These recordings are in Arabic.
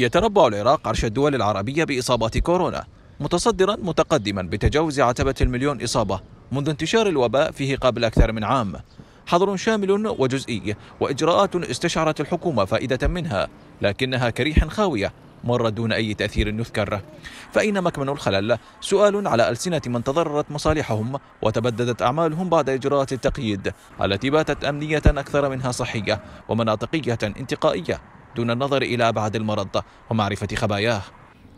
يتربع العراق عرش الدول العربية بإصابات كورونا متصدرا متقدما بتجاوز عتبة المليون إصابة منذ انتشار الوباء فيه قبل أكثر من عام حظر شامل وجزئي وإجراءات استشعرت الحكومة فائدة منها لكنها كريح خاوية مر دون أي تأثير يذكر فأين مكمن الخلل؟ سؤال على ألسنة من تضررت مصالحهم وتبددت أعمالهم بعد إجراءات التقييد التي باتت أمنية أكثر منها صحية ومناطقية انتقائية دون النظر إلى أبعاد المرض ومعرفة خباياه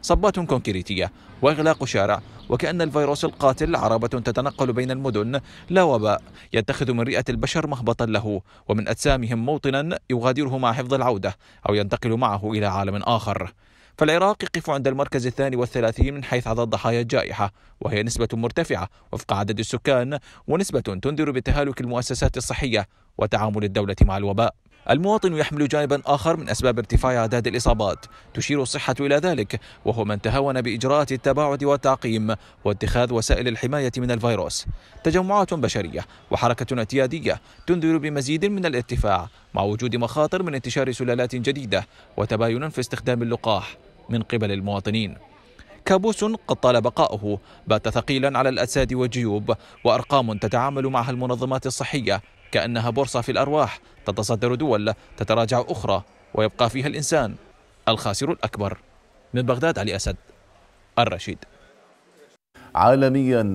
صبات كونكريتية وإغلاق شارع وكأن الفيروس القاتل عربة تتنقل بين المدن لا وباء يتخذ من رئة البشر مهبطا له ومن أجسامهم موطنا يغادره مع حفظ العودة أو ينتقل معه إلى عالم آخر فالعراق يقف عند المركز الثاني والثلاثين من حيث عدد ضحايا الجائحة وهي نسبة مرتفعة وفق عدد السكان ونسبة تنذر بتهالك المؤسسات الصحية وتعامل الدولة مع الوباء المواطن يحمل جانبا آخر من أسباب ارتفاع أعداد الإصابات تشير الصحة إلى ذلك وهو من تهاون بإجراءات التباعد والتعقيم واتخاذ وسائل الحماية من الفيروس تجمعات بشرية وحركة اعتيادية تنذر بمزيد من الارتفاع مع وجود مخاطر من انتشار سلالات جديدة وتباين في استخدام اللقاح من قبل المواطنين كابوس قد طال بقاؤه بات ثقيلا على الأجساد والجيوب وأرقام تتعامل معها المنظمات الصحية كأنها بورصة في الأرواح تتصدر دول تتراجع أخرى ويبقى فيها الإنسان الخاسر الأكبر من بغداد علي أسد الرشيد عالميا